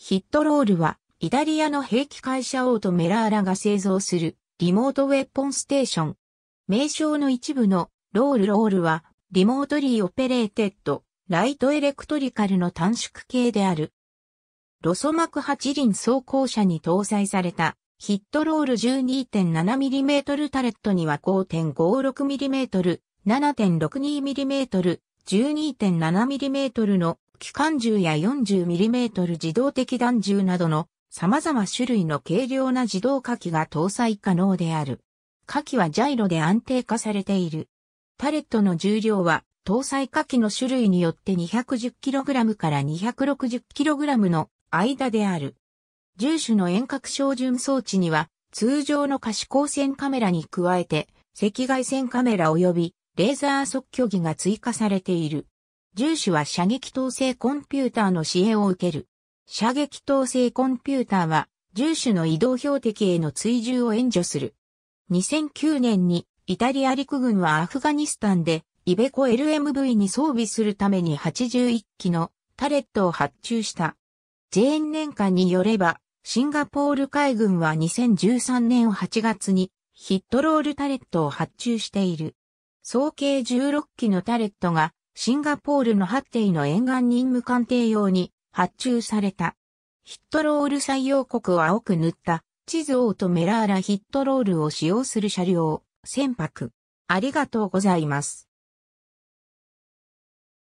ヒットロールは、イタリアの兵器会社オートメラーラが製造するリモートウェポンステーション。名称の一部のロールロールは、リモートリーオペレーテッド、ライトエレクトリカルの短縮系である。ロソマク8輪装甲車に搭載されたヒットロール 12.7mm タレットには 5.56mm、7.62mm、12.7mm の機関銃や 40mm 自動的弾銃などの様々種類の軽量な自動火器が搭載可能である。火器はジャイロで安定化されている。パレットの重量は搭載火器の種類によって 210kg から 260kg の間である。重種の遠隔照準装置には通常の可視光線カメラに加えて赤外線カメラ及びレーザー測距儀が追加されている。銃手は射撃統制コンピューターの支援を受ける。射撃統制コンピューターは、銃手の移動標的への追従を援助する。2009年に、イタリア陸軍はアフガニスタンで、イベコ LMV に装備するために81機のタレットを発注した。ーン年間によれば、シンガポール海軍は2013年8月にヒットロールタレットを発注している。総計16機のタレットがシンガポールのハッテイの沿岸任務艦艇用に発注された。ヒットロール採用国を青く塗った地図王とメラーラヒットロールを使用する車両、船舶。ありがとうございます。